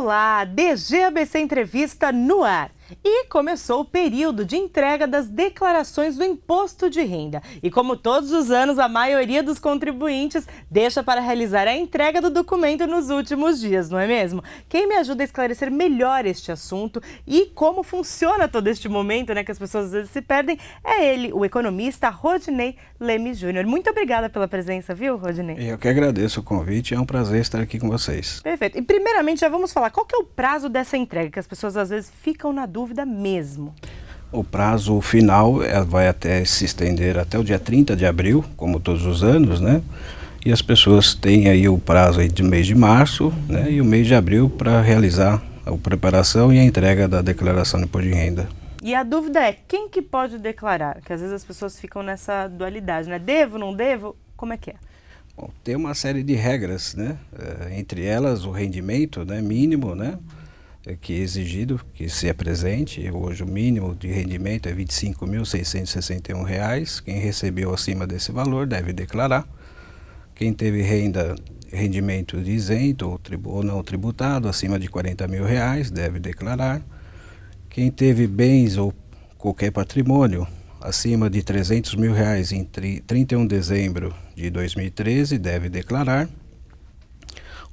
Olá, DGABC Entrevista no ar. E começou o período de entrega das declarações do imposto de renda. E como todos os anos, a maioria dos contribuintes deixa para realizar a entrega do documento nos últimos dias, não é mesmo? Quem me ajuda a esclarecer melhor este assunto e como funciona todo este momento, né, que as pessoas às vezes se perdem, é ele, o economista Rodney Leme Júnior. Muito obrigada pela presença, viu, Rodney? Eu que agradeço o convite, é um prazer estar aqui com vocês. Perfeito. E primeiramente já vamos falar qual que é o prazo dessa entrega, que as pessoas às vezes ficam na dúvida dúvida mesmo. O prazo final eh, vai até se estender até o dia 30 de abril, como todos os anos, né? E as pessoas têm aí o prazo aí de mês de março né? e o mês de abril para realizar a preparação e a entrega da declaração de imposto de renda. E a dúvida é, quem que pode declarar? Que às vezes as pessoas ficam nessa dualidade, né? Devo, não devo? Como é que é? Bom, tem uma série de regras, né? Eh, entre elas o rendimento né? mínimo, né? que é exigido que se apresente. É hoje o mínimo de rendimento é R$ 25.661. Quem recebeu acima desse valor deve declarar. Quem teve renda rendimento isento ou, tribu, ou não tributado acima de R$ mil reais deve declarar. Quem teve bens ou qualquer patrimônio acima de 300 mil reais em 31 de dezembro de 2013 deve declarar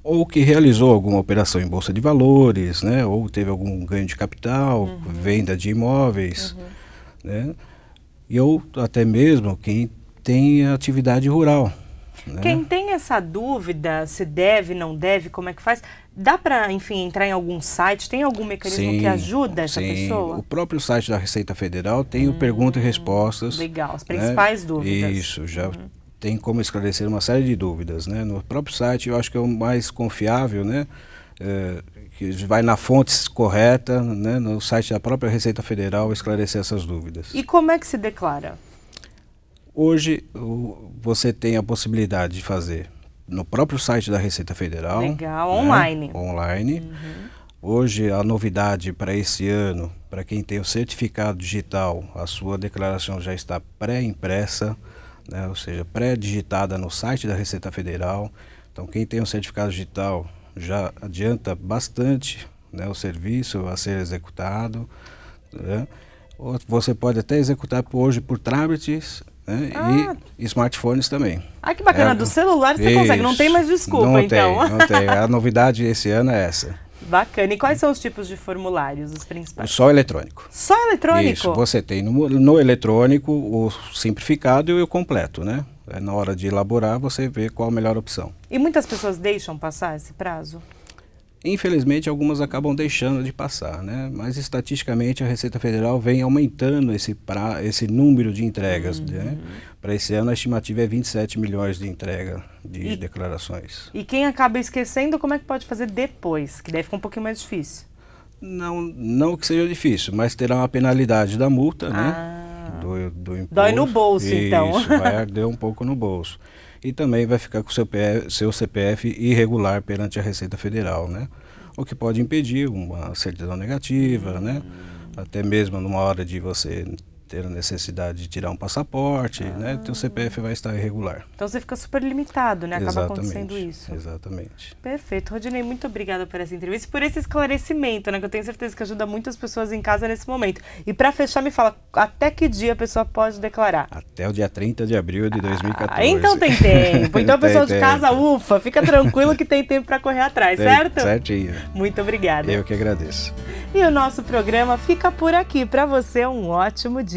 ou que realizou alguma operação em bolsa de valores, né, ou teve algum ganho de capital, uhum. venda de imóveis, uhum. né, e ou até mesmo quem tem atividade rural. Né? Quem tem essa dúvida se deve, não deve, como é que faz, dá para, enfim, entrar em algum site? Tem algum mecanismo sim, que ajuda essa sim. pessoa? O próprio site da Receita Federal tem hum, o pergunta e hum, respostas. Legal, as né. principais né? dúvidas. Isso, já uhum tem como esclarecer uma série de dúvidas. Né? No próprio site, eu acho que é o mais confiável, né? É, que vai na fonte correta, né? no site da própria Receita Federal, esclarecer essas dúvidas. E como é que se declara? Hoje, o, você tem a possibilidade de fazer no próprio site da Receita Federal. Legal, né? online. Online. Uhum. Hoje, a novidade para esse ano, para quem tem o certificado digital, a sua declaração já está pré-impressa né, ou seja, pré-digitada no site da Receita Federal. Então, quem tem um certificado digital já adianta bastante né, o serviço a ser executado. Né? Você pode até executar hoje por tablets né? Ah. e smartphones também. Ah, que bacana, é, do celular você isso. consegue, não tem mais desculpa não então. Tem, não tem, a novidade esse ano é essa. Bacana. E quais são os tipos de formulários, os principais? Só eletrônico. Só eletrônico? Isso, você tem no, no eletrônico o simplificado e o completo, né? É, na hora de elaborar, você vê qual a melhor opção. E muitas pessoas deixam passar esse prazo? Infelizmente, algumas acabam deixando de passar, né? mas estatisticamente a Receita Federal vem aumentando esse, pra, esse número de entregas. Né? Uhum. Né? Para esse ano, a estimativa é 27 milhões de entrega de e, declarações. E quem acaba esquecendo, como é que pode fazer depois? Que deve ficar um pouquinho mais difícil. Não, não que seja difícil, mas terá uma penalidade da multa, né? ah. né? Do, do imposto. Dói no bolso, então. Isso, então. Vai arder um pouco no bolso e também vai ficar com seu, PF, seu CPF irregular perante a Receita Federal, né? O que pode impedir uma certidão negativa, né? Até mesmo numa hora de você ter a necessidade de tirar um passaporte, ah. né? Teu CPF vai estar irregular. Então você fica super limitado, né? Acaba exatamente, acontecendo isso. Exatamente. Perfeito. Rodinei, muito obrigada por essa entrevista e por esse esclarecimento, né? Que eu tenho certeza que ajuda muitas pessoas em casa nesse momento. E para fechar, me fala, até que dia a pessoa pode declarar? Até o dia 30 de abril de 2014. Ah, então tem tempo. Então, pessoal de casa, ufa, fica tranquilo que tem tempo para correr atrás, tem, certo? Certinho. Muito obrigada. Eu que agradeço. E o nosso programa fica por aqui. Para você, um ótimo dia